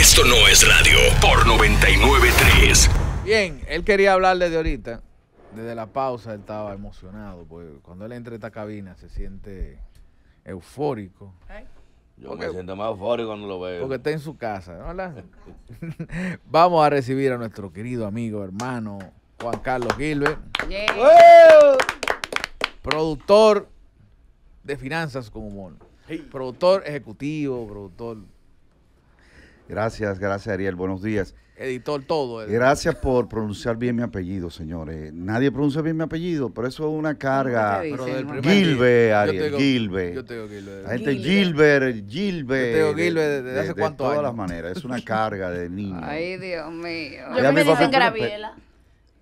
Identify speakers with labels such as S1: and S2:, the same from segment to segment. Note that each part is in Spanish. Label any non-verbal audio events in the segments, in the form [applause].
S1: Esto no es radio por 993.
S2: Bien, él quería hablarle de ahorita. Desde la pausa él estaba emocionado, porque cuando él entra a esta cabina se siente eufórico. Yo me siento más eufórico cuando lo veo. Porque está en su casa, ¿no? [laughs] Vamos a recibir a nuestro querido amigo, hermano, Juan Carlos Gilbert. Productor de finanzas con humor. Productor ejecutivo, productor
S3: Gracias, gracias Ariel, buenos días.
S2: Editor todo. Gracias
S3: por pronunciar bien mi apellido, señores. Eh, nadie pronuncia bien mi apellido, pero eso es una carga. Gilbert, Ariel, Gilbert. Yo tengo Gilbert. La gente Gilbert, Gilbert. yo tengo Gilbert desde hace cuánto años. de todas las maneras, es una [laughs] carga de niño. Ay,
S4: Dios mío. Yo me, me dicen Graviela.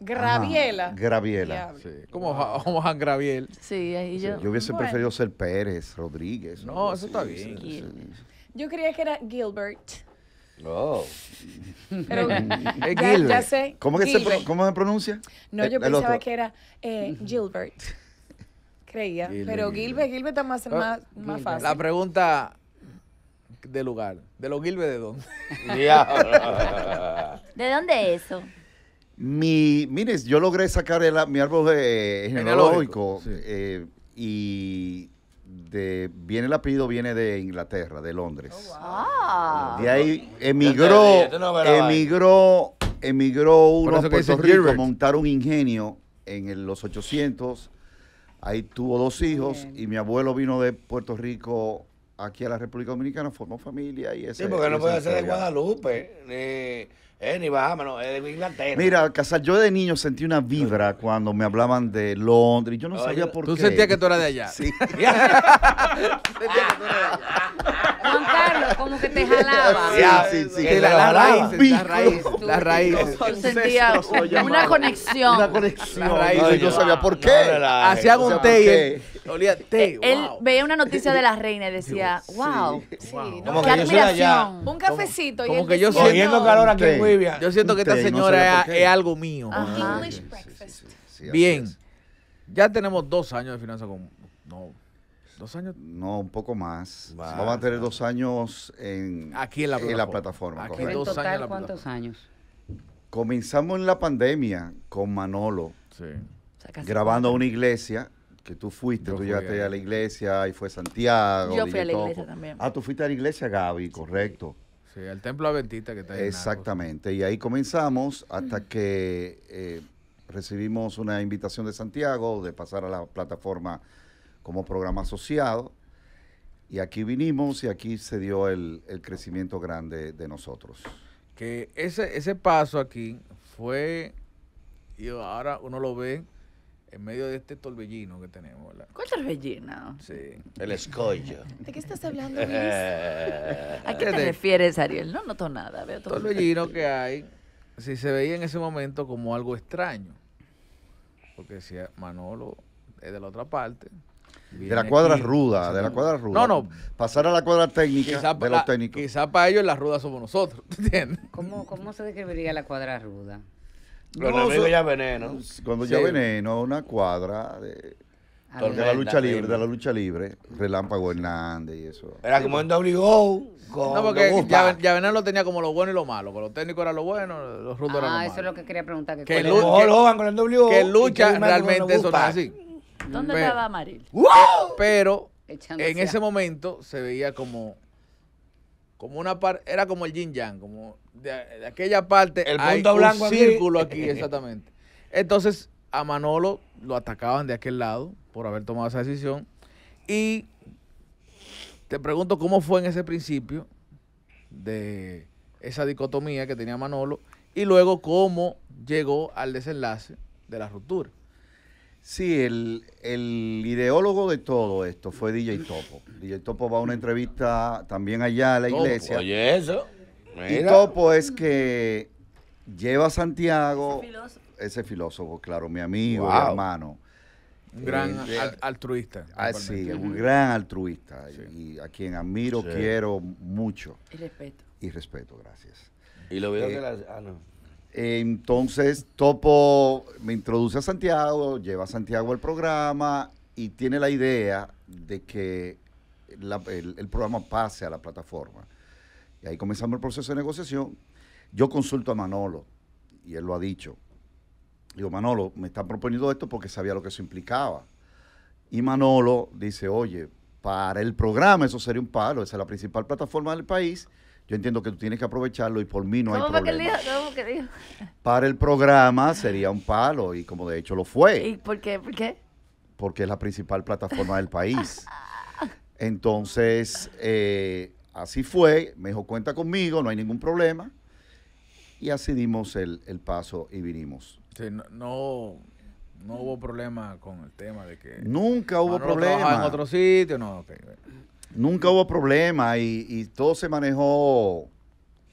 S4: Graviela.
S3: Graviela. Sí, como, Jan Graviel.
S4: Sí, ahí yo. yo hubiese preferido
S3: ser Pérez, Rodríguez. No, eso está bien.
S5: Yo creía que era Gilbert.
S3: Oh. Pero, ya, ¿Cómo, se, pronuncia? No, eh, yo pensaba
S4: que era eh, Gilbert. Creía. pero Gilbert, Gilbert, está más, oh, más, más
S2: fácil. La pregunta de lugar. ¿De los Gilbert de dónde?
S3: [laughs]
S5: ¿De dónde es eso?
S3: Mi, mire, yo logré sacar el- mi árbol eh, genealógico, y de, viene el apellido, viene de Inglaterra, de Londres.
S5: Oh, de ahí
S3: emigró, emigró, emigró uno pues, a Puerto Rico a montar un ingenio en los 800. Ahí tuvo dos hijos y mi abuelo vino de Puerto Rico aquí a la República Dominicana, formó familia y ese. Sí, porque no puede ser de
S2: Guadalupe. Eh, ni vámonos, es de Inglaterra. Mira,
S3: Casal, yo de niño sentí una vibra cuando me hablaban de Londres. Yo no sabía por qué. Tú sentías que tú eras de allá. Sí.
S2: [laughs] sentía que
S4: tú eras de allá. Juan Carlos como que te jalaba.
S3: Sí, sí, sí. Que la, la, raíz.
S2: las raíces, las raíces.
S5: sentía una conexión. Una conexión. yo no sabía por qué. No, un té y olía té. Eh, él veía una noticia de la reina y decía, wow, sí, wow. No, qué admiración. Un cafecito como, y como que yo siento calor aquí
S2: en Wibia. Yo siento que esta señora es algo
S5: mío.
S3: Bien. Ya tenemos dos años de finanza con... No, ¿Dos años? No, un poco más. Vamos a tener dos años en, Aquí la plataforma. En total, ¿cuántos años? Comenzamos en la pandemia con Manolo, sí. grabando una iglesia que tú fuiste, tú llegaste a la iglesia y fue Santiago. Yo fui a la iglesia también. Ah, tú fuiste a la iglesia, Gaby, correcto. Sí, al
S2: templo adventista que está
S3: Exactamente, y ahí comenzamos hasta que eh, recibimos una invitación de Santiago de pasar a la plataforma como programa asociado. Y aquí vinimos y aquí se dio el, crecimiento grande de nosotros.
S2: Que ese, ese paso aquí fue, y ahora uno lo ve en medio de este torbellino que tenemos. ¿verdad? ¿Cuál torbellino? Sí. El escollo. ¿De qué
S5: estás hablando, Luis? [laughs]
S2: ¿A qué te
S5: refieres, Ariel? No noto nada. Veo torbellino
S2: que hay, si se veía en ese momento como algo extraño. Porque decía, Manolo es de la otra parte, de la cuadra ruda,
S3: de la cuadra ruda. No, no. Pasar a la cuadra técnica quizá de los ah,
S2: técnicos. quizá para ellos la ruda somos
S4: nosotros, ¿Cómo, cómo se describiría la cuadra ruda? Los ya veneno. Cuando ya
S3: veneno, una cuadra de, la lucha libre, de la lucha libre, Relámpago Hernández y eso. Era
S2: como pues. en W no, porque ya, ya veneno lo tenía como lo bueno y lo malo. con los técnicos era lo bueno, los rudos era ah, lo malo. Ah, eso
S4: es lo que quería preguntar. Que,
S2: lucha realmente eso no es así. ¿Dónde pero, estaba Maril? Pero en ese momento se veía como como una parte, era como el yin yang, como de, aquella parte el hay un círculo aquí [laughs] exactamente. Entonces a Manolo lo atacaban de aquel lado por haber tomado esa decisión y te pregunto cómo fue en ese principio de esa dicotomía que tenía Manolo y luego cómo llegó al desenlace
S3: de la ruptura. Sí, el, ideólogo de todo esto fue DJ Topo. DJ Topo va a una entrevista también allá a la iglesia. oye, eso.
S2: Y Topo
S3: es que lleva a Santiago. Ese filósofo, ese filósofo claro, mi amigo, mi hermano. Un gran eh,
S2: altruista. Ah, sí, un gran
S3: altruista. Y a quien admiro, quiero mucho. Y respeto. Y respeto, gracias. Y lo veo que eh, la... Ah, entonces, Topo me introduce a Santiago, lleva a Santiago al programa y tiene la idea de que el, programa pase a la plataforma. Y ahí comenzamos el proceso de negociación. Yo consulto a Manolo, y él lo ha dicho. Digo, Manolo, me están proponiendo esto porque sabía lo que eso implicaba. Y Manolo dice, oye, para el programa eso sería un palo, esa es la principal plataforma del país yo entiendo que tú tienes que aprovecharlo y por mí no hay problema.
S5: ¿Cómo que
S3: [laughs] Para el programa sería un palo y como de hecho lo fue. ¿Y
S5: por qué? ¿Por qué?
S3: Porque es la principal plataforma del país. [laughs] Entonces, eh, así fue. Me dijo, cuenta conmigo, no hay ningún problema. Y así dimos el, paso y vinimos. Sí, no,
S2: no, hubo problema con el tema de que...
S3: Nunca hubo problema. en otro sitio, no. Nunca hubo problema y, todo se manejó,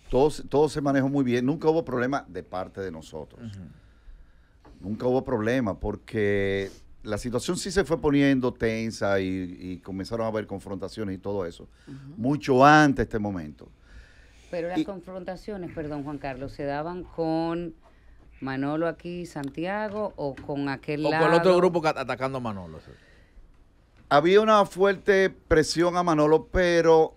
S3: todo, todo, se manejó muy bien. Nunca hubo problema de parte de nosotros. Nunca hubo problema porque la situación sí se fue poniendo tensa y, comenzaron a haber confrontaciones y todo eso. Mucho antes de este momento. Pero las
S4: confrontaciones, perdón Juan Carlos, se daban con Manolo aquí, Santiago, o con aquel lado. O con el otro grupo atacando a
S3: Manolo. Había una fuerte presión a Manolo, pero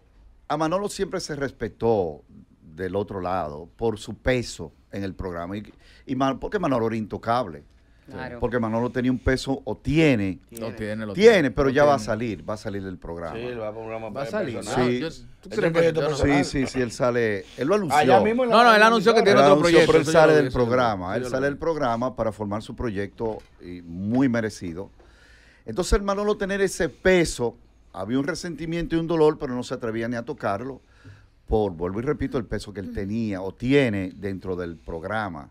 S3: a Manolo siempre se respetó del otro lado por su peso en el programa. Y, y porque Manolo era intocable. Porque Manolo tenía un peso, o tiene.
S2: Lo tiene, tiene, pero ya va a
S3: salir, va a salir del programa. Sí,
S2: va a salir. Sí. sí,
S3: sí, él sale. Él lo ah, anunció. no, no, él anunció que tiene otro proyecto. Pero él sale del programa. Él sale del programa para formar su proyecto y muy merecido entonces el Manolo tener ese peso, había un resentimiento y un dolor, pero no se atrevía ni a tocarlo por, vuelvo y repito, el peso que él tenía o tiene dentro del programa.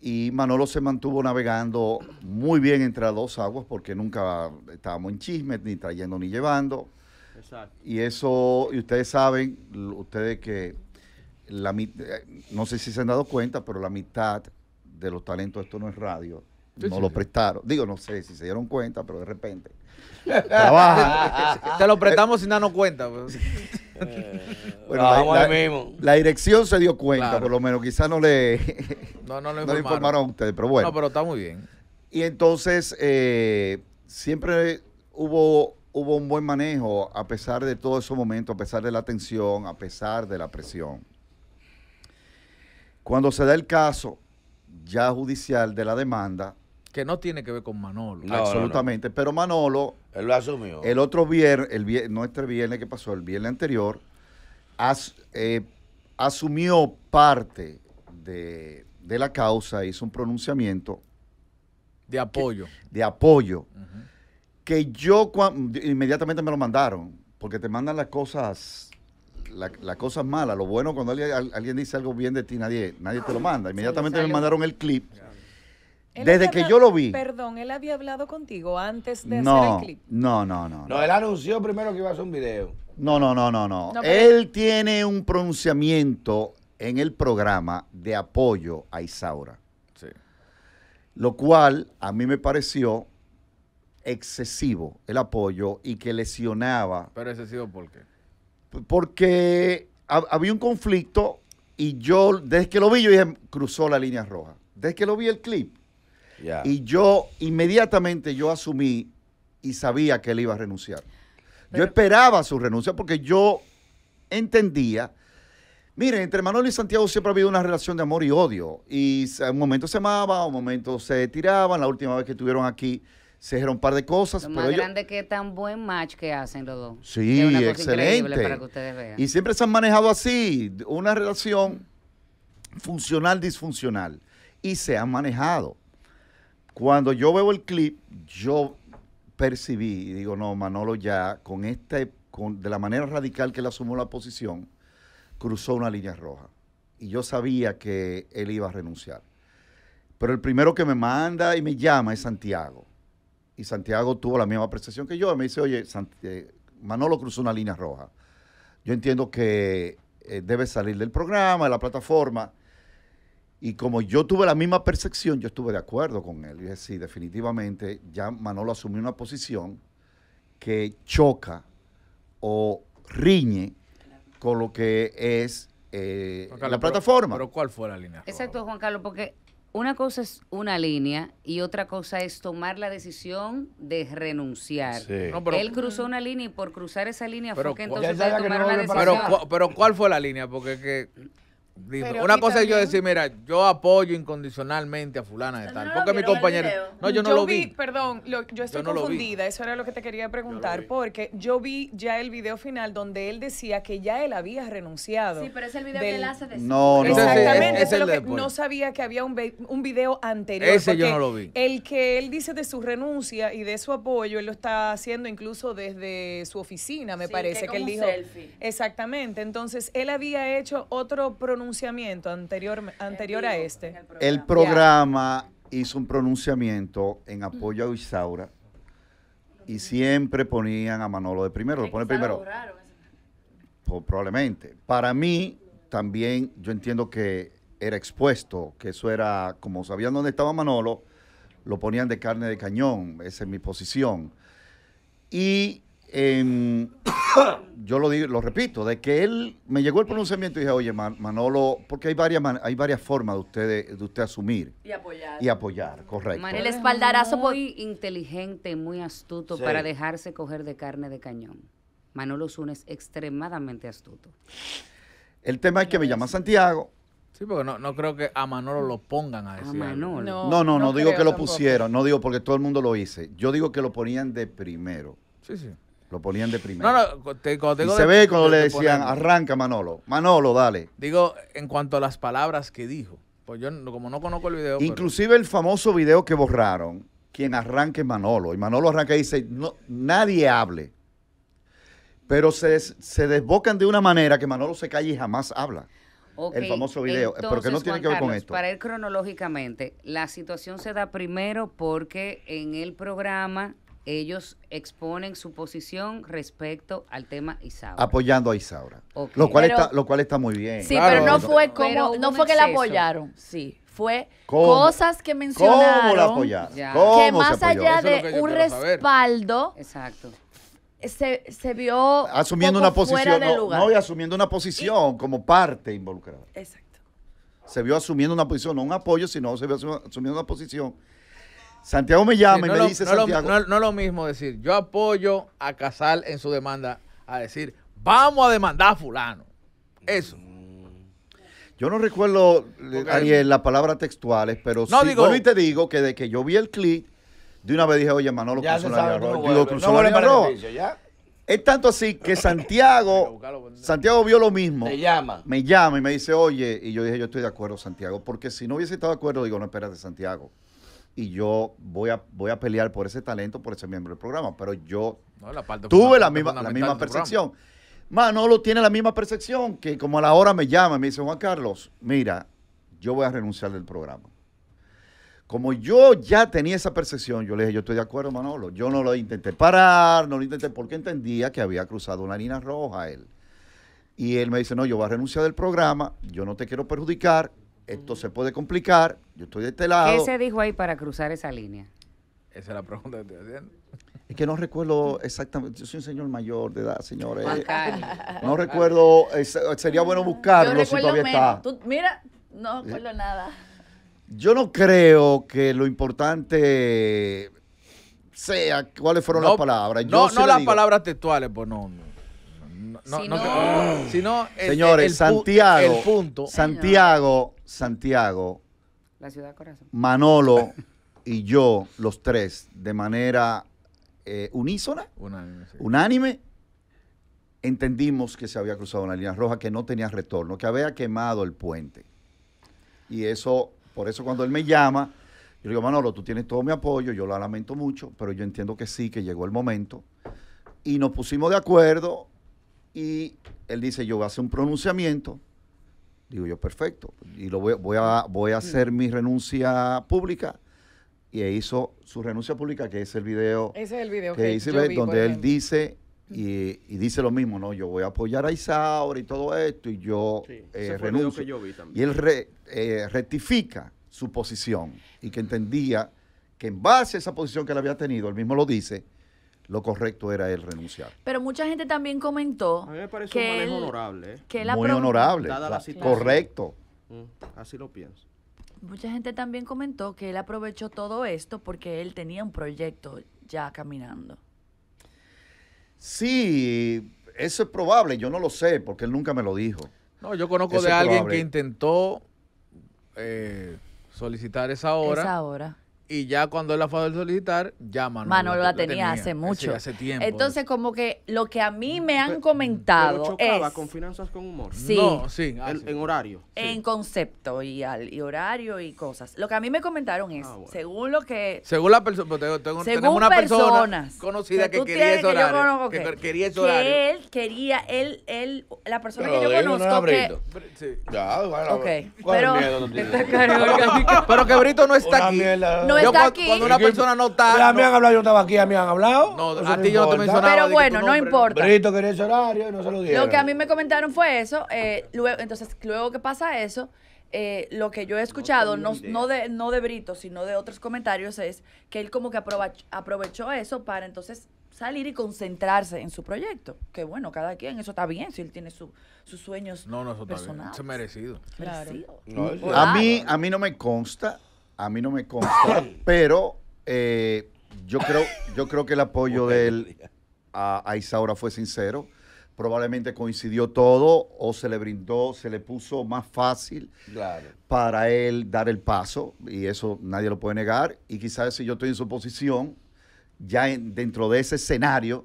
S3: Y Manolo se mantuvo navegando muy bien entre las dos aguas porque nunca estábamos en chismes, ni trayendo ni llevando. Exacto. Y eso, y ustedes saben, ustedes que la eh, no sé si se han dado cuenta, pero la mitad de los talentos, esto no es radio, no lo prestaron. Digo, no sé si se dieron cuenta, pero de repente.
S1: [laughs] Trabaja.
S2: Te lo prestamos sin darnos cuenta. Pues. [laughs] bueno,
S3: la, dirección se dio cuenta, por lo menos. Quizás no le, [laughs] no, informaron a ustedes, pero bueno. No, pero está muy bien. Y entonces, eh, siempre hubo, hubo un buen manejo a pesar de todos esos momentos, a pesar de la tensión, a pesar de la presión. Cuando se da el caso ya judicial de la demanda, que no tiene que ver con Manolo. Absolutamente. Pero Manolo. Él lo asumió. El otro viernes, el vier, no este viernes que pasó, el viernes anterior, eh, asumió parte de, la causa, hizo un pronunciamiento. De apoyo. de apoyo. Que yo inmediatamente me lo mandaron, porque te mandan las cosas. las cosas malas, lo bueno cuando alguien, dice algo bien de ti, nadie, nadie te lo manda. Inmediatamente me mandaron el clip. Desde que yo lo vi.
S4: Perdón, él había hablado contigo antes de hacer el clip.
S3: No, no, no, no. él anunció primero que iba a hacer un video. No, no, no, no, no. él tiene un pronunciamiento en el programa de apoyo a Isaura. Sí. Lo cual a mí me pareció excesivo el apoyo y que lesionaba. Pero excesivo ¿por qué? Porque había un conflicto y yo, desde que lo vi, yo dije, cruzó la línea roja. Desde que lo vi el clip, y yo inmediatamente yo asumí y sabía que él iba a renunciar. yo esperaba su renuncia porque yo entendía. Miren, entre Manuel y Santiago siempre ha habido una relación de amor y odio. Y un momento se amaba, un momento se tiraban. La última vez que estuvieron aquí se dijeron un par de cosas. Lo pero más grande
S4: que tan buen match que hacen los dos. Sí, es una excelente. Para que ustedes vean. Y
S3: siempre se han manejado así, una relación funcional, disfuncional. Y se han manejado. Cuando yo veo el clip, yo percibí, y digo, no, Manolo ya, con este, con, de la manera radical que él asumió la posición, cruzó una línea roja. Y yo sabía que él iba a renunciar. Pero el primero que me manda y me llama es Santiago. Y Santiago tuvo la misma apreciación que yo. Me dice, oye, eh, Manolo cruzó una línea roja. Yo entiendo que eh, debe salir del programa, de la plataforma. Y como yo tuve la misma percepción, yo estuve de acuerdo con él. Y dije, sí, definitivamente ya Manolo asumió una posición que choca o riñe con lo que es eh, la plataforma. Pero, ¿cuál fue la línea?
S4: Exacto, Juan Carlos, porque una cosa es una línea y otra cosa es tomar la decisión de renunciar. Él cruzó una línea y por cruzar esa línea fue que entonces la decisión. Pero,
S2: pero, ¿cuál fue la línea? Porque que una cosa es yo decir, mira, yo apoyo incondicionalmente a fulana de tal, porque mi compañero... No, yo no lo vi.
S4: Perdón, yo estoy confundida, eso era lo que te quería preguntar, porque yo vi ya el video final donde él decía que ya él había renunciado. Sí, pero es el video que él hace de No, no. Exactamente, es, es, lo que no sabía que había un, video anterior. Ese yo no lo vi. El que él dice de su renuncia y de su apoyo, él lo está haciendo incluso desde su oficina, me parece, que, él dijo... Exactamente, entonces él había hecho otro pronunciamiento anterior, anterior a este? El programa
S3: hizo un pronunciamiento en apoyo a Isaura y siempre ponían a Manolo de primero. Lo pone primero. Pues, probablemente. Para mí, también yo entiendo que era expuesto, que eso era, como sabían dónde estaba Manolo, lo ponían de carne de cañón, esa es mi posición. Y Em, [coughs] yo lo lo repito, de que él me llegó el pronunciamiento y dije, oye, Manolo, porque hay varias hay varias formas de usted de, usted asumir y apoyar. Y apoyar, correcto.
S4: el espaldarazo muy inteligente, muy astuto para dejarse coger de carne de cañón. Manolo Sunes es extremadamente astuto.
S3: El tema es que me llama Santiago.
S4: Sí, porque no, no creo que a Manolo lo pongan a decir. A Manolo. no, no, no digo
S3: que lo pusieron, no digo porque todo el mundo lo hice. Yo digo que lo ponían de primero. Sí, sí. Lo ponían de primero.
S2: No, no, te, y se ve cuando le decían, arranca
S3: Manolo. Manolo, dale.
S2: Digo, en cuanto a las palabras que dijo. Pues yo, como no conozco el video. Inclusive
S3: el famoso video que borraron, quien arranque Manolo. Y Manolo arranca y dice, no, nadie hable. Pero se, desbocan de una manera que Manolo se calle y jamás habla.
S4: el famoso video, pero porque no tiene que ver con esto. Para ir cronológicamente, la situación se da primero porque en el programa ellos exponen su posición respecto al tema Isaura.
S3: Apoyando a Isaura. Lo, cual está, lo cual está muy bien. Sí, pero no
S4: fue como, no fue que la apoyaron,
S5: sí. Fue cosas que mencionaron ¿Cómo la apoyaron? que más allá de un respaldo, Exacto. Se, vio asumiendo una posición, no, no, y
S3: asumiendo una posición como parte involucrada. Exacto. Se vio asumiendo una posición, no un apoyo, sino se vio asumiendo una posición Santiago me llama y me dice Santiago. no,
S2: no, lo mismo decir, yo apoyo a Casal en su demanda, a decir, vamos a demandar a fulano. Eso. Mm.
S3: Yo no recuerdo, eh, Ariel, las palabras textuales, eh, pero no, sí, digo, te digo que de que yo vi el clip, de una vez dije, oye, Manolo cruzó la Digo, cruzó la ya Es tanto así que Santiago, Santiago vio lo mismo. Me llama. Me llama y me dice, oye, y yo dije, yo estoy de acuerdo, Santiago, porque si no hubiese estado de acuerdo, digo, no, espérate, Santiago y yo voy a, voy a pelear por ese talento, por ese miembro del programa. Pero yo
S2: tuve la, misma, la misma percepción.
S3: Manolo tiene la misma percepción que como a la hora me llama y me dice, Juan Carlos, mira, yo voy a renunciar del programa. Como yo ya tenía esa percepción, yo le dije, yo estoy de acuerdo, Manolo. Yo no lo intenté parar, no lo intenté porque entendía que había cruzado una línea roja él. Y él me dice, no, yo voy a renunciar del programa, yo no te quiero perjudicar, esto se puede complicar, yo estoy de este lado. ¿Qué se
S4: dijo ahí para cruzar esa línea? Esa es la pregunta que estoy haciendo.
S3: Es que no recuerdo exactamente, yo soy un señor mayor de edad, señores.
S4: [laughs] No
S3: recuerdo, sería bueno buscarlo si todavía está.
S5: mira, no recuerdo eh, nada.
S3: Yo no creo que lo importante sea cuáles fueron las palabras. no, no las palabras textuales,
S2: pues no. no, no, sino señores, Santiago, punto.
S3: Santiago Santiago, Manolo y yo, los tres, de manera eh, unísona, unánime, entendimos que se había cruzado una línea roja, que no tenía retorno, que había quemado el puente. Y eso, por eso cuando él me llama, yo le digo, Manolo, tú tienes todo mi apoyo, yo lo lamento mucho, pero yo entiendo que sí, que llegó el momento. Y nos pusimos de acuerdo y él dice, yo voy a hacer un pronunciamiento Digo yo, perfecto. Y lo voy, a, voy a hacer mm. mi renuncia pública. Y hizo su renuncia pública, que es el video.
S5: es el video que, que donde él
S3: dice mm. y, dice lo mismo, no, yo voy a apoyar a Isaura y todo esto, y yo eh, renuncio. y él eh, rectifica su posición y que entendía que en base a esa posición que él había tenido, él mismo lo dice, lo correcto era él renunciar.
S5: Pero mucha gente también comentó. A mí me parece que un manejo honorable. ¿eh? Muy
S3: honorable.
S1: correcto. Mm, así lo pienso.
S5: Mucha gente también comentó que él aprovechó todo esto porque él tenía un proyecto ya caminando.
S3: Sí, eso es probable, yo no lo sé, porque él nunca me lo dijo.
S5: No, yo conozco de alguien
S3: que
S2: intentó eh, solicitar esa hora. Esa hora y ya cuando él la fue a solicitar, ya Manolo, Manolo la, tenía, hace mucho. hace tiempo. Entonces,
S5: como que lo que a mí mm, me han comentado pero es... con finanzas con humor. Sí. No, sí, ah,
S1: En horario.
S5: En concepto y, al, y horario y cosas. Lo que a mí me comentaron es, ah, según lo que...
S2: Según la persona, pues, tengo, tenemos una persona conocida que, quería ese horario. Que, conozco, que quería horario. Que
S5: él quería, él, él, la persona que yo conozco no que...
S1: Ya, bueno, okay. pero, [laughs]
S5: pero que Brito no
S2: está aquí yo,
S1: aquí. Cuando una persona no está. A mí han
S2: hablado, yo estaba aquí, a mí han hablado. a ti yo no te mencionaba. Pero bueno, no importa. Brito quería ese horario y no se lo dieron. Lo que a mí
S5: me comentaron fue eso. Eh, luego, entonces, luego que pasa eso. Eh, lo que yo he escuchado, no, no, de, no de Brito, sino de otros comentarios, es que él como que aprovechó, eso para entonces salir y concentrarse en su proyecto. Que bueno, cada quien, eso está bien, si él tiene sus sueños no, no, eso merecido.
S3: A, mí, a mí no me consta a mí no me consta, pero eh, yo, creo, yo creo que el apoyo de él a, Isaura fue sincero probablemente coincidió todo o se le brindó, se le puso más fácil para él dar el paso y eso nadie lo puede negar y quizás si yo estoy en su posición, ya dentro de ese escenario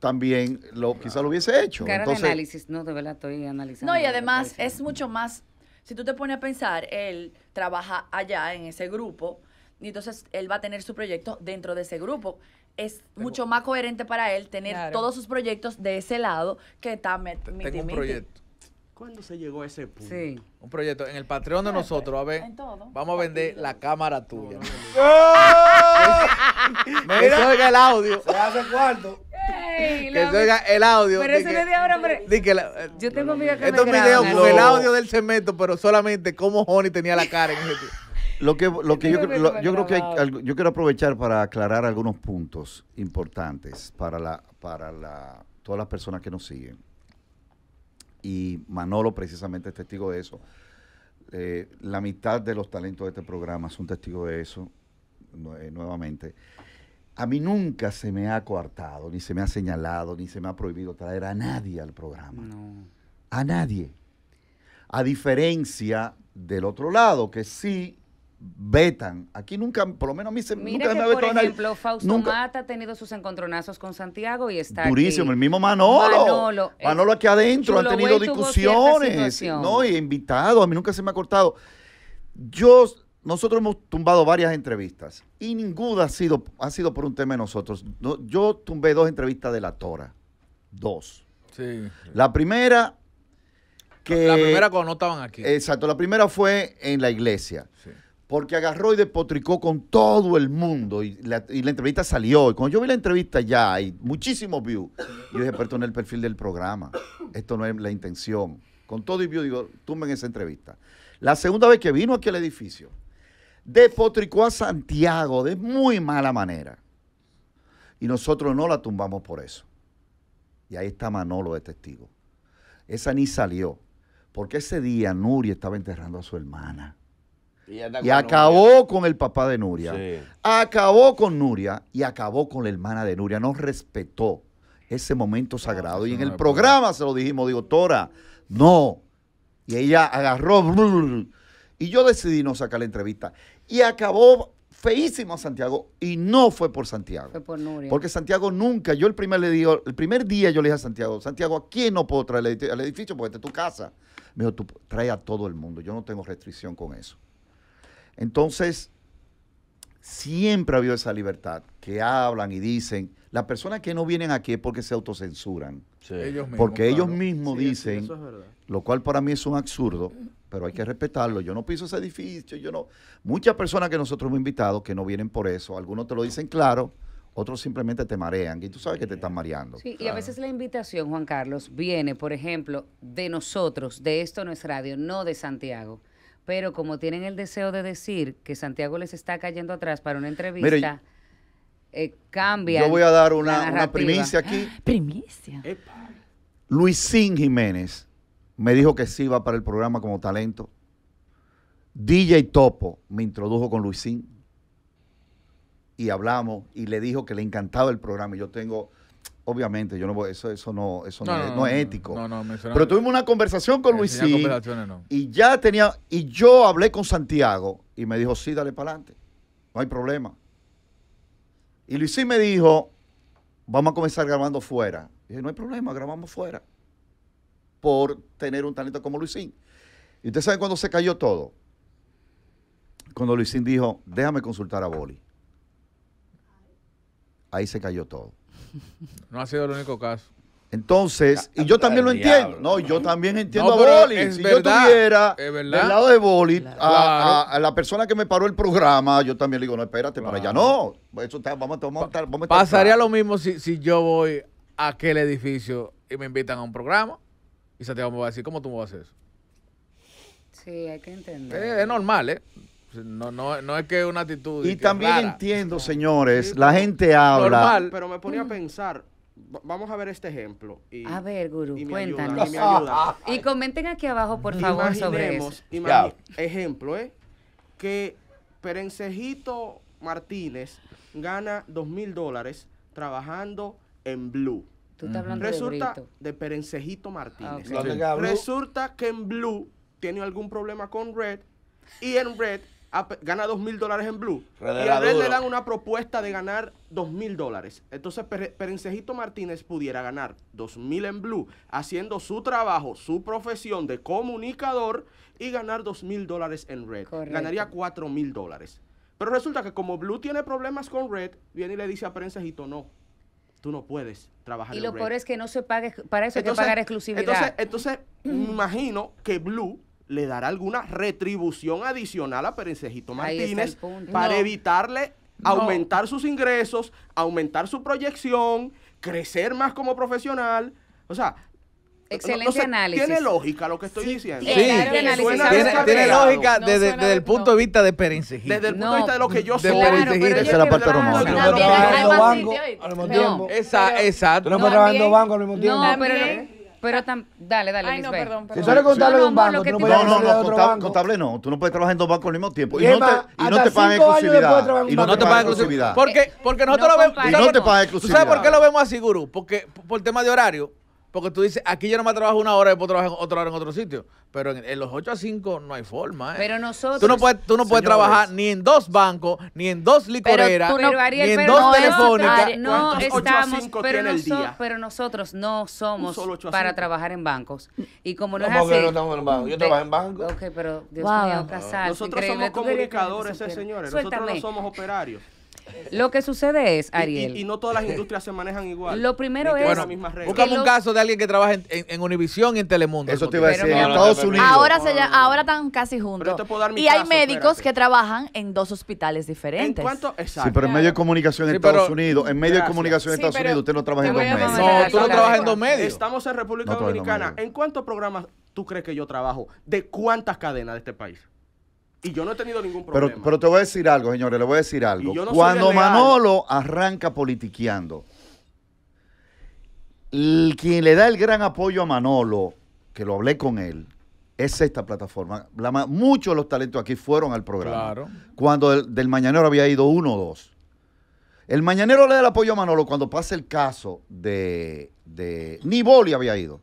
S3: también lo, quizás lo hubiese hecho. Entonces, de análisis, no, de verdad estoy analizando.
S5: No, y además es mucho más si tú te pones a pensar, él trabaja allá en ese grupo y entonces él va a tener su proyecto dentro de ese grupo. Es mucho más coherente para él tener todos sus proyectos de ese lado que está Tengo un proyecto.
S1: ¿Cuándo se llegó a ese punto?
S2: Sí. Un proyecto en el Patreon de nosotros, a ver. Vamos a vender la cámara tuya.
S5: ¡Oh!
S2: el audio. Se hace cuarto
S4: el audio. Que el audio del
S2: cemento, pero solamente como Honey tenía la cara
S3: Lo que, lo que yo, yo creo que hay, yo quiero aprovechar para aclarar algunos puntos importantes para, la, para la, todas las personas que nos siguen. Y Manolo precisamente es testigo de eso. Eh, la mitad de los talentos de este programa son testigos de eso, nuevamente. A mí nunca se me ha coartado, ni se me ha señalado, ni se me ha prohibido traer a nadie al programa. A nadie. A diferencia del otro lado, que sí vetan. Aquí nunca, por lo menos a mí se, nunca me ha vetado Por ejemplo, Fausto Mata
S4: ha tenido sus encontronazos con Santiago y está Durísimo, el mismo
S3: Manolo. Manolo, eh, aquí adentro han tenido discusiones. No, y invitado, a mí nunca se me ha cortado. Yo nosotros hemos tumbado varias entrevistas y ninguna ha sido, ha sido por un tema de nosotros. yo tumbé dos entrevistas de la Tora. Dos. Sí. La primera que... La primera cuando no estaban aquí. Exacto, la primera fue en la iglesia. Sí. Porque agarró y despotricó con todo el mundo y la, entrevista salió. Y cuando yo vi la entrevista ya hay muchísimos views, yo dije, pero en el perfil del programa. Esto no es la intención. Con todo y view digo, tumben esa entrevista. La segunda vez que vino aquí al edificio, Depotricó a Santiago de muy mala manera. Y nosotros no la tumbamos por eso. Y ahí está Manolo de testigo. Esa ni salió. Porque ese día Nuria estaba enterrando a su hermana.
S1: Y, acabó
S3: con el papá de Nuria. Acabó con Nuria y acabó con la hermana de Nuria. No respetó ese momento sagrado. y en el programa se lo dijimos, digo, Tora, no. Y ella agarró. [laughs] Y yo decidí no sacar la entrevista y acabó feísimo a Santiago y no fue por Santiago. Fue por Nuria. Porque Santiago nunca, yo el primer, le digo, el primer día yo le dije a Santiago, Santiago, ¿a quién no puedo traer al edificio? porque es tu casa. Me dijo, trae a todo el mundo, yo no tengo restricción con eso. Entonces, siempre ha habido esa libertad que hablan y dicen, las personas que no vienen aquí es porque se autocensuran. porque ellos mismos dicen, lo cual para mí es un absurdo, pero hay que respetarlo. Yo no piso ese edificio, yo no. Muchas personas que nosotros hemos invitado que no vienen por eso, algunos te lo dicen claro, otros simplemente te marean y tú sabes que te están mareando. Sí, y a veces
S4: la invitación, Juan Carlos, viene, por ejemplo, de nosotros, de esto no es radio, no de Santiago. Pero como tienen el deseo de decir que Santiago les está cayendo atrás para una entrevista. Eh, cambia. Yo voy a dar una, primicia aquí. [gasps] Primicia.
S3: Luisín Jiménez me dijo que sí iba para el programa como talento. DJ Topo me introdujo con Luisín y hablamos y le dijo que le encantaba el programa. Y yo tengo, obviamente, yo no eso, eso no, eso no, es, no, ético. Pero tuvimos una conversación con Luisín y ya tenía, y yo hablé con Santiago y me dijo, sí, dale para adelante, no hay problema. Y Luisín me dijo, vamos a comenzar grabando fuera. dije, no hay problema, grabamos fuera. Por tener un talento como Luisín. Y ustedes saben cuando se cayó todo. Cuando Luisín dijo, déjame consultar a Boli. Ahí se cayó todo. [laughs] No ha sido el único caso. Entonces, y yo también lo entiendo. No, yo también entiendo a Boli. si yo tuviera del lado de Boli a, la persona que me paró el programa, yo también le digo, no, espérate, para allá no. Eso está, vamos, vamos, vamos, Pasaría lo mismo si, yo voy a aquel
S2: edificio y me invitan a un programa y se te va a decir, ¿cómo tú me vas a hacer eso?
S4: Sí, hay que entender.
S2: es, normal, ¿eh? No, no, no, es que una actitud. Y también
S3: entiendo, señores, la gente habla. Normal,
S4: pero me ponía a
S1: pensar, Vamos a ver este ejemplo. Y, a ver, Guru, cuéntanos. [laughs]
S4: y, comenten aquí abajo, por favor,
S1: sobre eso. Ejemplo, ¿eh? Que Perencejito Martínez gana dos mil dólares trabajando en Blue. Tú estás hablando Resulta de, Perencejito Martínez. Ah, Resulta que en Blue tiene algún problema con Red y en Red gana dos mil dólares en Blue y a Red le dan una propuesta de ganar dos mil dólares. Entonces Perencejito Martínez pudiera ganar dos mil en Blue haciendo su trabajo, su profesión de comunicador y ganar dos mil dólares en Red. Ganaría cuatro mil dólares. Pero resulta que como Blue tiene problemas con Red, viene y le dice a Perencejito, no, tú no puedes trabajar en Red. Y lo peor
S4: es que no se pague, para eso hay que pagar exclusividad. Entonces,
S1: entonces imagino que Blue le dará alguna retribución adicional a Perencejito Martínez para evitarle aumentar sus ingresos, aumentar su proyección, crecer más como profesional. O sea, Excelente Tiene lógica lo que estoy diciendo. Sí, tiene, lógica desde,
S2: el punto de vista de Perencejito. Desde el punto de vista de lo que yo soy. Claro, esa es la parte romántica. mismo exacto. No, pero
S4: pero tan, dale, dale, Ay, no, perdón, No, no, tú no
S3: contable no. Tú no puedes trabajar en dos bancos al mismo tiempo. Y, no te, y no te pagan exclusividad. Y no, te pagan exclusividad. Porque,
S2: porque nosotros lo vemos. Y no te exclusividad ¿tú sabes por qué lo
S3: vemos así, guru Porque
S2: por tema de horario. Porque tú dices, aquí yo no nomás trabajo una hora y puedo trabajar otra hora en otro sitio. Pero en, los 8 a 5 no hay forma. ¿eh? Pero
S4: nosotros. Tú no puedes, trabajar
S2: ni en dos bancos, ni en dos licoreras, ni en dos telefónicas. no
S4: estamos, pero, noso pero, nosotros no somos para trabajar en bancos. Y como no, es estamos en banco. Yo trabajo en banco. Ok, pero Dios mío, Casal. Nosotros somos comunicadores, eh, señores. Nosotros no somos operarios. Lo que sucede es, Ariel. Y, no todas las
S1: industrias se manejan igual. Lo primero es. Bueno,
S2: buscamos un caso de alguien que trabaja en, Univision Univisión y en Telemundo. Eso te iba a decir. en Estados Unidos. Ahora,
S1: se
S5: ahora están casi juntos. Pero puedo dar mi y hay médicos que trabajan en dos hospitales diferentes. ¿En cuánto? Exacto. Sí, pero
S3: en medio de comunicación en Estados Unidos. En medio de comunicación en Estados Unidos, usted no trabaja en dos medios. No, tú no trabajas en dos medios.
S1: Estamos en República Dominicana. ¿En cuántos programas tú crees que yo trabajo? ¿De cuántas cadenas de este país? Y yo no he tenido ningún problema. Pero,
S3: pero te voy a decir algo, señores, le voy a decir algo. Cuando Manolo arranca politiqueando, quien le da el gran apoyo a Manolo, que lo hablé con él, es esta plataforma. muchos de los talentos aquí fueron al programa. Cuando del Mañanero había ido uno o dos. El Mañanero le da el apoyo a Manolo cuando pasa el caso de... de ni Boli había ido.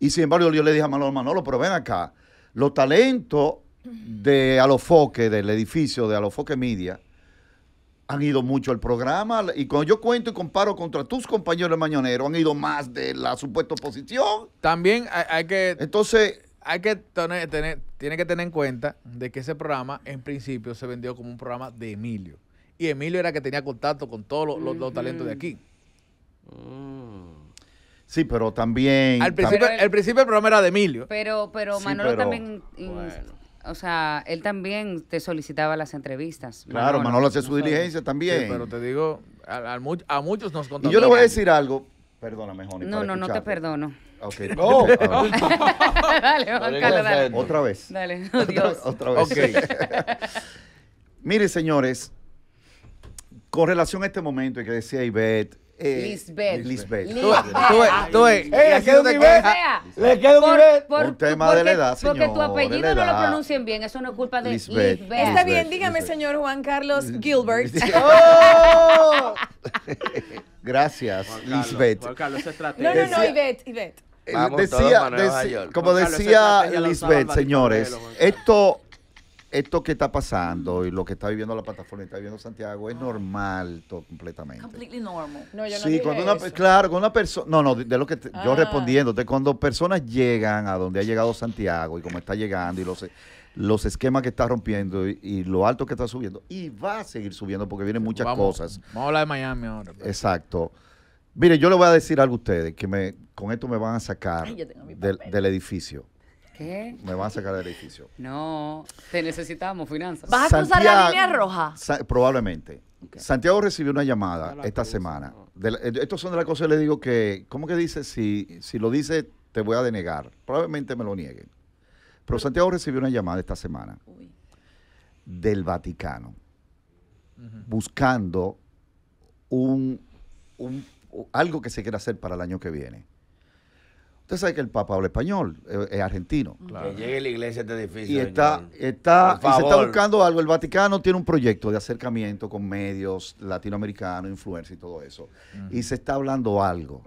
S3: Y sin embargo yo le dije a Manolo, Manolo, pero ven acá. Los talentos de Alofoque, del edificio de Alofoque Media, han ido mucho al programa y cuando yo cuento y comparo contra tus compañeros mañoneros, han ido más de la supuesta oposición. También
S2: hay, que... Entonces... Hay que tener, tiene que tener en cuenta de que ese programa en principio se vendió como un programa de Emilio. Y Emilio era que tenía contacto con todos los, talentos de aquí.
S3: Mm. Sí, pero también... Al principio, el, principio el programa era de Emilio.
S4: Pero, pero Manolo también o sea, él también te solicitaba las entrevistas. Claro, Manolo,
S3: hace su diligencia
S2: también. Sí, pero te digo, a, muchos nos contamos. Y yo le voy a decir algo, perdóname,
S3: Joni. No, no, no te perdono. Ok. [laughs] No. dale, ah. Juan Carlos, dale. Otra vez. Dale, [laughs] Dios. Otra, vez. Ok. [laughs] Mire, señores, con relación a este momento y que decía Ivette, eh, Lisbeth. Lisbeth. Tú ah, le queda un nivel. Le queda un nivel. Un tema porque, de la edad, señor. Porque tu apellido no lo pronuncian
S4: bien, eso no es culpa de Lisbeth. Está bien, dígame, señor Juan Carlos Gilbert. [laughs] [laughs] Oh.
S3: Gracias, Lisbeth. Carlos, No, no, no,
S5: Ivette, Ivette.
S3: como decía Lisbeth, señores, esto esto que está pasando y lo que está viviendo la plataforma y está viviendo Santiago es normal todo, completamente.
S5: normal. No, yo no sí,
S3: claro, con una persona, no, no, de, lo que yo ah. respondiéndote, cuando personas llegan a donde ha llegado Santiago y cómo está llegando y los los esquemas que está rompiendo y, lo alto que está subiendo y va a seguir subiendo porque vienen muchas cosas.
S2: Vamos a hablar de Miami ahora.
S3: Pues. Exacto. Mire, yo le voy a decir algo a ustedes que me con esto me van a sacar del edificio. Me van a sacar del edificio.
S4: No, te necesitamos, finanzas. ¿Vas a cruzar la línea roja?
S3: probablemente. Santiago recibió una llamada esta semana. Eh, estos son de las cosas que le digo que, ¿cómo que dice? Si, si lo dice, te voy a denegar. Probablemente me lo nieguen. Pero Santiago recibió una llamada esta semana del Vaticano buscando un, un, algo que se quiera hacer para el año que viene. Usted sabe que el Papa habla español, eh, es, argentino. Claro. Que
S2: llegue la iglesia
S3: este edificio. Y, está, está, se está buscando algo. El Vaticano tiene un proyecto de acercamiento con medios latinoamericanos, influencia y todo eso. Y se está hablando algo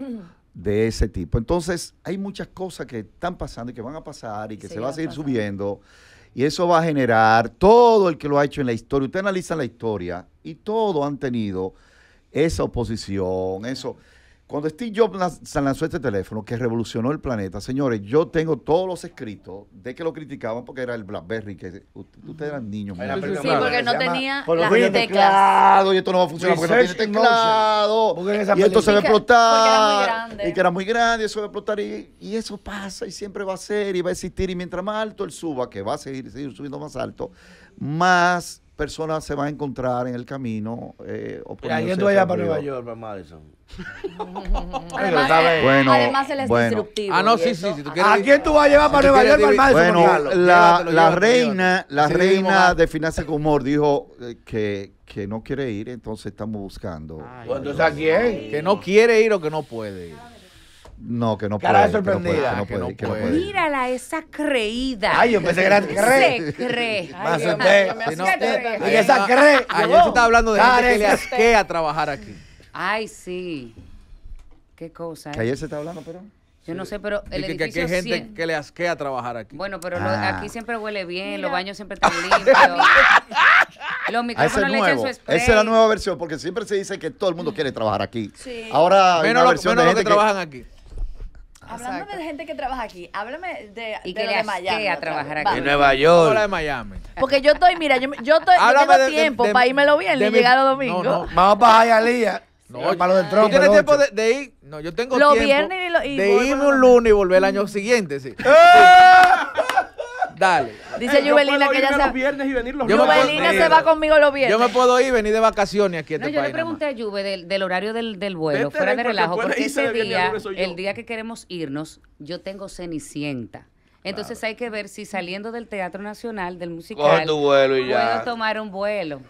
S3: de ese tipo. Entonces, hay muchas cosas que están pasando y que van a pasar y que se va a seguir subiendo. Y eso va a generar todo el que lo ha hecho en la historia. Usted analiza la historia y todos han tenido esa oposición, eso. Cuando Steve Jobs lanzó este teléfono que revolucionó el planeta, señores, yo tengo todos los escritos de que lo criticaban porque era el BlackBerry, que ustedes eran niños. sí, porque no tenía las teclas. Teclado, y esto no va a funcionar porque no tiene teclado. Y esto se va a explotar. Y que era muy grande, y eso va a explotar. Y, y, eso pasa y siempre va a ser y va a existir. Y mientras más alto él suba, que va a seguir subiendo más alto, más personas se van a encontrar en el camino. Eh, vas a llevar para Nueva York, para Madison. [laughs] además, bueno, además él es bueno. ¿A quién tú vas a llevar para Nueva York, para Madison? Bueno, la, la, reina, la reina de Finanzas con Humor dijo eh, que, que no quiere ir, entonces estamos buscando.
S2: entonces, ¿a quién? Que no quiere ir o que no puede ir.
S3: No, que no puede. Cara sorprendida. Que
S4: Mírala, esa creída. Ay, yo pensé que era cree. Se cree. Ay, y esa cree. Ayer se está hablando
S2: de ah, gente que le asquea trabajar aquí.
S4: Ay, sí. Qué cosa. Que ayer ¿eh? se está hablando, pero... Yo no sé, pero el que, hay gente
S2: que le asquea trabajar aquí. Bueno, pero ah.
S4: aquí siempre huele bien, los baños siempre están [laughs] limpios. los micrófonos le echan su spray. Esa es la nueva
S3: versión, porque siempre se dice que todo el mundo mm. quiere trabajar aquí. Sí. Ahora menos versión de gente los que trabajan
S2: aquí.
S5: Hablando de gente que trabaja aquí, háblame de, y de, que qué de Miami. a trabajar aquí. En Nueva York. Hola de Miami. Porque yo estoy, mira, yo, yo estoy, yo tengo de, tiempo para irme lo bien y llegar los domingos. No,
S2: no. Vamos para Lía No, para lo del Trump. ¿Tú tienes tiempo
S5: de, ir? No, yo tengo lo tiempo. Viernes y lo, y de irme un
S2: lunes y volver el año siguiente, sí. [laughs] [laughs] Dale.
S4: Dice Juvelina eh, que ya se los
S1: viernes y venir los yo Juvelina
S2: se va
S4: conmigo los viernes. Yo me puedo
S2: ir, venir de vacaciones
S4: aquí a este Yo le pregunté a Juve del, horario del, vuelo, fuera de relajo, porque ese día, el día que queremos irnos, yo tengo Cenicienta. Entonces hay que ver si saliendo del Teatro Nacional, del musical, puedo tomar un vuelo.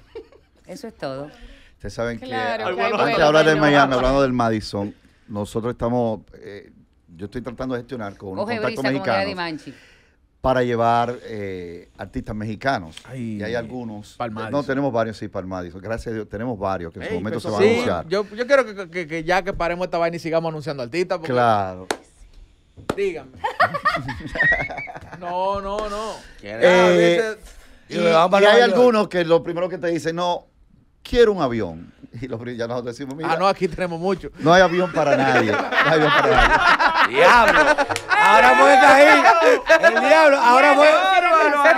S4: Eso es todo.
S3: Ustedes saben claro, que, que antes de hablar de Miami, hablando del Madison, nosotros estamos, eh, yo estoy tratando de gestionar con un Oje contacto mexicano para llevar eh, artistas mexicanos. y hay algunos. No, tenemos varios, sí, Palmadis. Gracias a Dios, tenemos varios que en su momento pues, se van a anunciar.
S2: Yo, yo quiero que, que, ya que paremos esta vaina y sigamos anunciando artistas. Claro. Díganme. [laughs] no, no, no. Eh, ah, y, y, hay algunos
S3: que lo primero que te dicen, no, quiero un avión. [laughs] Y los, ya nosotros decimos, mira. Ah, no, aquí tenemos mucho. No hay avión para nadie. No hay avión para
S2: nadie. [laughs] Diablo. Ahora puede caer. El diablo. Ahora puede,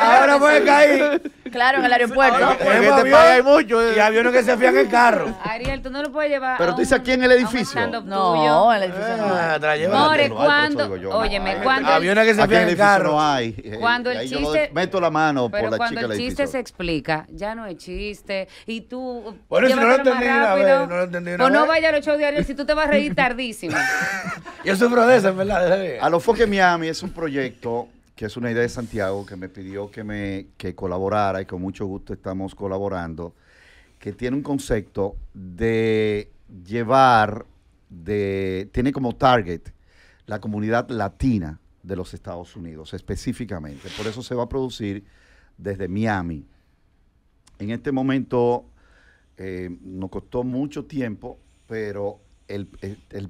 S2: ahora puede caer.
S5: Claro, en el aeropuerto.
S2: en este país hay mucho. Eh. Y aviones que
S3: se fían en carro.
S4: Ariel, tú no lo puedes llevar. Pero tú dices
S3: aquí en el edificio.
S4: No, en el edificio. no. no. Ah, More, cuando. Óyeme, cuando. Aviones que se fían en el carro.
S3: hay. Eh, eh, cuando el chiste. Meto la mano por la chica Cuando el chiste se
S4: explica, ya no es chiste. Y tú. Uh,
S3: bueno, si no lo entendí No lo
S2: entendí
S4: nada. O no vayas a los shows de Ariel si tú te vas a reír [laughs] tardísimo.
S3: Yo sufro de eso, en verdad. A los Foque Miami es un proyecto que es una idea de Santiago que me pidió que, me, colaborara y con mucho gusto estamos colaborando, que tiene un concepto de llevar, de, tiene como target la comunidad latina de los Estados Unidos específicamente. Por eso se va a producir desde Miami. En este momento eh, nos costó mucho tiempo, pero el,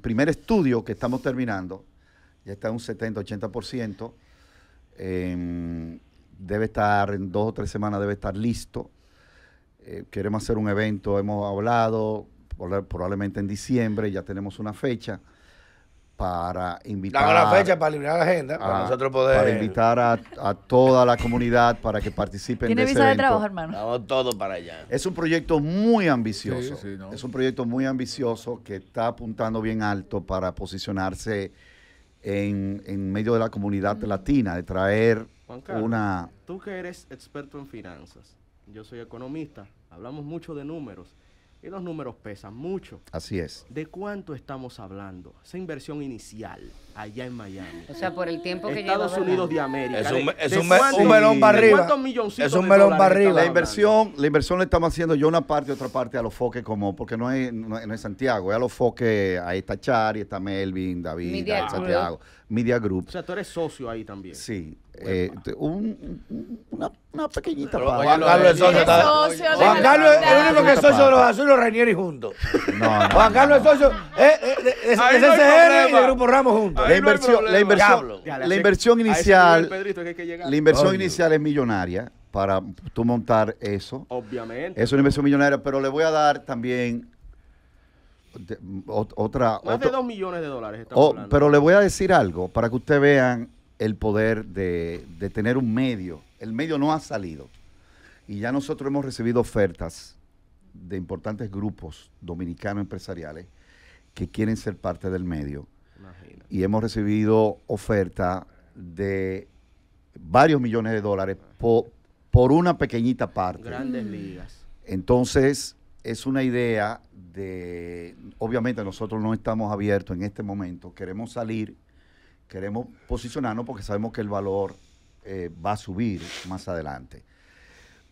S3: primer estudio que estamos terminando ya está en un 70-80%. Em, debe estar en dos o tres semanas, debe estar listo. Eh, queremos hacer un evento, hemos hablado, probablemente en diciembre, ya tenemos una fecha para invitar. La, la fecha
S2: para la agenda, nosotros poder.
S3: invitar a, toda la comunidad para que participen ¿Tiene ese visa evento. de trabajo,
S2: hermano? para allá.
S3: Es un proyecto muy ambicioso. Es un proyecto muy ambicioso que está apuntando bien alto para posicionarse en, medio de la comunidad latina, de traer una...
S1: Tú que eres experto en finanzas, yo soy economista, hablamos mucho de números y los números pesan mucho. Así es. ¿De cuánto estamos hablando? Esa inversión inicial allá en Miami. O sea, por el tiempo que lleva. Estados Unidos de América. Es un, es melón para ¿Cuántos Es un melón barril La
S3: inversión, la inversión estamos haciendo yo una parte, y otra parte a los foques como, porque no es, Santiago, es a los foques, ahí está y está Melvin, David, Santiago, Media Group. O sea, tú eres socio ahí también. Sí. Eh, un, una, pequeñita Juan Carlos es socio. Está... Juan Carlos es el único que es socio de los azules,
S2: los Reinieri juntos. No, no, Juan Carlos es socio eh, eh, de, Grupo
S3: Ramos juntos. La inversión, la inversión, la inversión inicial, la inversión inicial es millonaria para tú montar eso.
S1: Obviamente. Es una inversión
S3: millonaria, pero le voy a dar también otra... Más otro, de
S1: 2 millones de dólares. oh, pero le
S3: voy a decir algo para que ustedes vean el poder de, tener un medio. El medio no ha salido. Y ya nosotros hemos recibido ofertas de importantes grupos dominicanos empresariales que quieren ser parte del medio. Y hemos recibido oferta de varios millones de dólares por una pequeñita parte. Grandes ligas. Entonces, es una idea de, obviamente nosotros no estamos abiertos en este momento, queremos salir queremos posicionarnos porque sabemos que el valor eh, va a subir más adelante.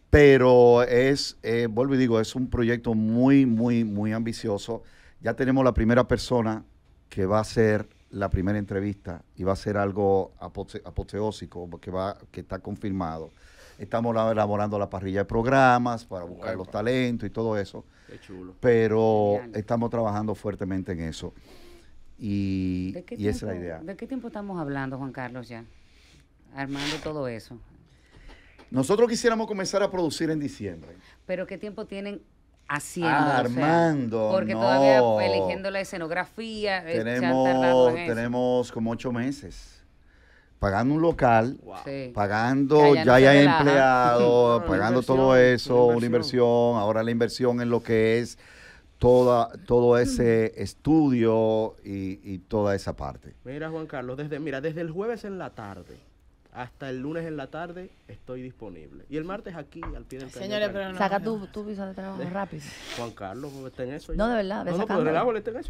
S3: Pero es, eh, vuelvo y digo, es un proyecto muy, muy, muy ambicioso. Ya tenemos la primera persona que va a ser la primera entrevista y va a ser algo apoteósico, porque va, que está confirmado. Estamos elaborando la parrilla de programas para buscar los talentos y todo eso. Qué chulo. Pero estamos trabajando fuertemente en eso. Y, esa es la idea. ¿De
S4: qué tiempo estamos hablando, Juan Carlos, ya? Armando todo eso.
S3: Nosotros quisiéramos comenzar a producir en diciembre.
S4: Pero ¿qué tiempo tienen
S3: haciendo? Ah, armando. porque todavía eligiendo
S4: la escenografía. Eh,
S3: tenemos, como ocho meses pagando un local, pagando ya, ya, hay empleado, [laughs] pagando todo eso, una inversión, ahora la inversión en lo que es toda, todo ese estudio y, y, toda esa parte.
S1: Mira, Juan Carlos, desde, mira, desde el jueves en la tarde hasta el lunes en la tarde estoy disponible. Y el martes aquí, al pie del Señores, Saca tu,
S5: visa de trabajo rápido.
S1: Juan Carlos, está en eso. No, de verdad, pero,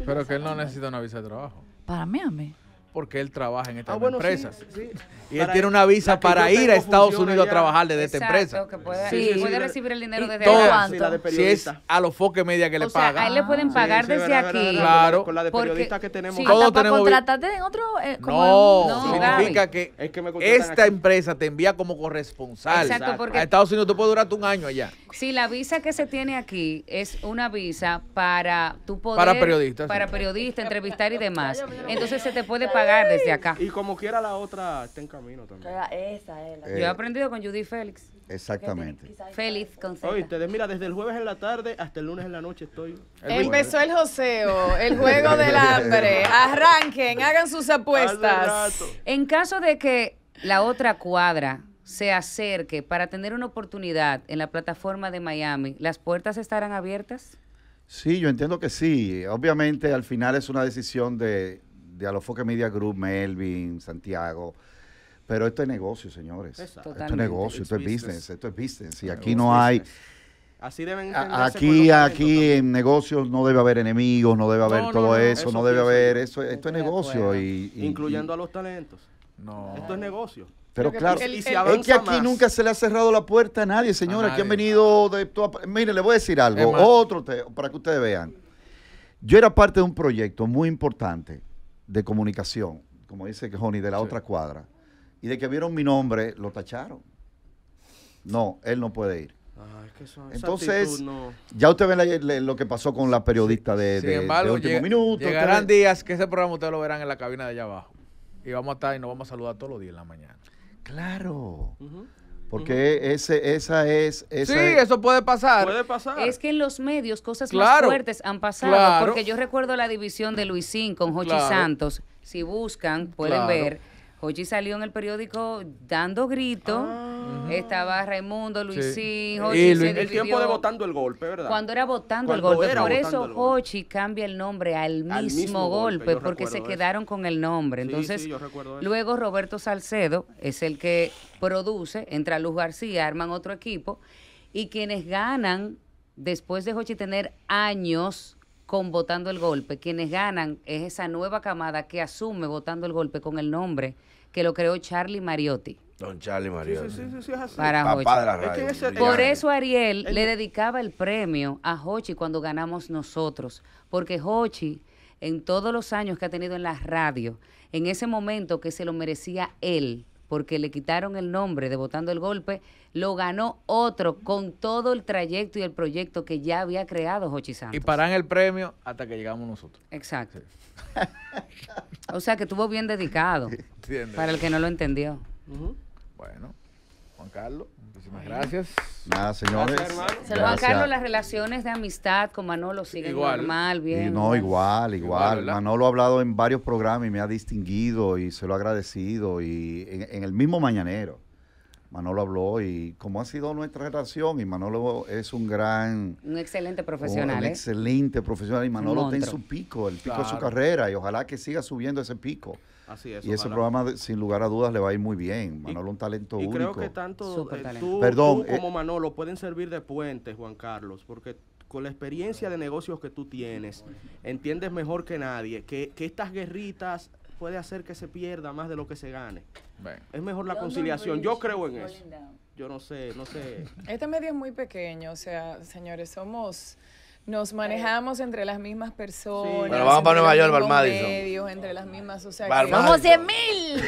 S1: Pero que él no necesita una visa de trabajo.
S5: Para mí,
S2: a mí porque él trabaja en estas ah, empresas Y él tiene una visa para ir a Estados Unidos a trabajar desde esta empresa. sí, puede recibir el dinero desde si es a los foques media que le pagan. a él le
S4: pueden pagar desde aquí. claro. Con la de periodistas que tenemos. Todos tenemos contratarte en otro... Eh, no, no, significa que,
S2: esta empresa te envía como corresponsal. Exacto, porque... A Estados Unidos tú puedes durarte un año allá.
S4: Sí, la visa que se tiene aquí es una visa para tu poder... Para periodistas. Para periodistas, entrevistar y demás. Entonces se te puede pagar desde acá.
S1: Y como quiera la otra está en camino también.
S4: Eh, yo he aprendido con Judy Félix. Exactamente. Félix con Oye,
S1: ustedes, mira, desde el jueves en la tarde hasta el lunes en la noche estoy. Empezó el
S4: joseo, el juego
S1: del [laughs] hambre.
S4: Arranquen, hagan sus apuestas. En caso de que la otra cuadra se acerque para tener una oportunidad en la plataforma de Miami, ¿las puertas estarán abiertas?
S3: Sí, yo entiendo que sí. Obviamente al final es una decisión de, ...de Alofoque Media Group, Melvin, Santiago. Pero esto es negocio, señores. Esto es negocio, esto es business, esto es business. Y aquí no hay... Así deben Aquí, aquí en negocios no debe haber enemigos, no debe haber todo eso, no debe haber eso. Esto es negocio. Y, Incluyendo
S1: a los talentos. No. Esto es negocio. Pero claro, es que aquí
S3: nunca se le ha cerrado la puerta a nadie, señores. Aquí han venido de toda, Mire, le voy a decir algo, otro para que ustedes vean. Yo era parte de un proyecto muy importante de comunicación, como dice Johnny, de la otra cuadra, y de que vieron mi nombre, lo tacharon. No, él no puede ir. Ah, Entonces, ya usted ven lo que pasó con la periodista de, último minuto. Llegarán
S2: días que ese programa ustedes lo verán en la cabina de allá abajo. Y vamos a estar y nos vamos a saludar todos los días en la mañana.
S1: Claro.
S3: Porque ese, esa es... sí, eso
S4: puede pasar. Puede pasar. Es que en los medios cosas más fuertes han pasado. Porque yo recuerdo la división de Luisín con Jochi Santos. Si buscan, pueden ver Hochi salió en el periódico dando grito. Ah. Estaba Raimundo, Luisín, Hochi. Sí. el tiempo de votando el golpe, ¿verdad? Cuando era votando el golpe. Por eso Hochi cambia el nombre al mismo, golpe, porque se quedaron con el nombre. Entonces, luego Roberto Salcedo es el que produce, entra Luz García, arman otro equipo. Y quienes ganan, después de Hochi tener años con Votando el Golpe. Quienes ganan es esa nueva camada que asume Votando el Golpe con el nombre que lo creó Charlie Mariotti. Don Charlie Mariotti. Sí,
S1: sí, sí, es así. Por eso
S4: Ariel le dedicaba el premio a Hochi cuando ganamos nosotros, porque Hochi en todos los años que ha tenido en la radio, en ese momento que se lo merecía él, porque le quitaron el nombre de Votando el Golpe, lo ganó otro con todo el trayecto y el proyecto que ya había creado Jochi Santos.
S2: Y paran el premio hasta que llegamos nosotros. Exacto.
S4: o sea que estuvo bien dedicado. [laughs] Entiendo. Para el que no lo entendió.
S2: Bueno. Juan Carlos, muchísimas gracias. Nada,
S3: señores. Juan Carlos,
S4: las relaciones de amistad con Manolo siguen normal, bien. no,
S3: igual, igual. Manolo ha hablado en varios programas y me ha distinguido y se lo ha agradecido. Y en, el mismo mañanero, Manolo habló y cómo ha sido nuestra relación. Y Manolo es un gran.
S4: Un excelente profesional. Un, ¿eh?
S3: excelente profesional. Y Manolo está en su pico, el pico de su carrera. Y ojalá que siga subiendo ese pico. Así es, y ese programa, sin lugar a dudas, le va a ir muy bien. Manolo un talento único. Y creo que tanto eh, tú, como eh,
S1: Manolo pueden servir de puente, Juan Carlos, porque con la experiencia de negocios que tú tienes, entiendes mejor que nadie que, estas guerritas puede hacer que se pierda más de lo que se gane. Es mejor la conciliación. Yo creo en eso. Yo no sé, no sé.
S4: Este medio es muy pequeño, o sea, señores, somos... Nos manejamos entre las mismas personas. Sí.
S5: Bueno, vamos para Nueva York, para el Madison.
S4: Medios, entre las mismas,
S5: o sea, que... 100 mil.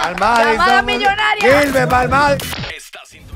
S5: al Madison. Llamada millonaria. Gilbert, para
S4: Madison.